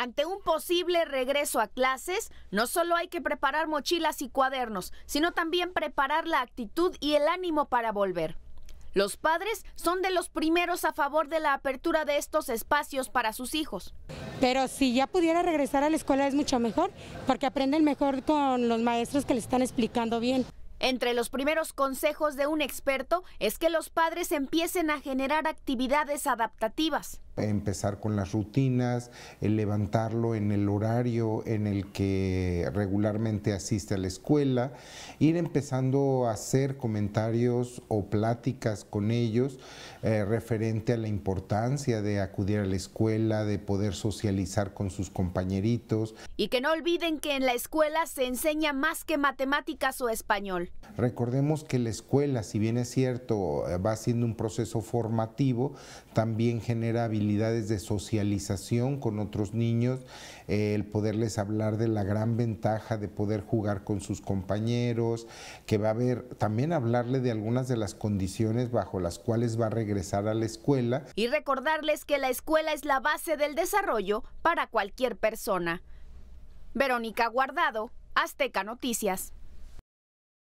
Ante un posible regreso a clases, no solo hay que preparar mochilas y cuadernos, sino también preparar la actitud y el ánimo para volver. Los padres son de los primeros a favor de la apertura de estos espacios para sus hijos. Pero si ya pudiera regresar a la escuela es mucho mejor, porque aprenden mejor con los maestros que le están explicando bien. Entre los primeros consejos de un experto es que los padres empiecen a generar actividades adaptativas empezar con las rutinas, levantarlo en el horario en el que regularmente asiste a la escuela, ir empezando a hacer comentarios o pláticas con ellos eh, referente a la importancia de acudir a la escuela, de poder socializar con sus compañeritos. Y que no olviden que en la escuela se enseña más que matemáticas o español. Recordemos que la escuela, si bien es cierto, eh, va siendo un proceso formativo, también genera habilidades de socialización con otros niños, eh, el poderles hablar de la gran ventaja de poder jugar con sus compañeros, que va a haber también hablarle de algunas de las condiciones bajo las cuales va a regresar a la escuela. Y recordarles que la escuela es la base del desarrollo para cualquier persona. Verónica Guardado, Azteca Noticias.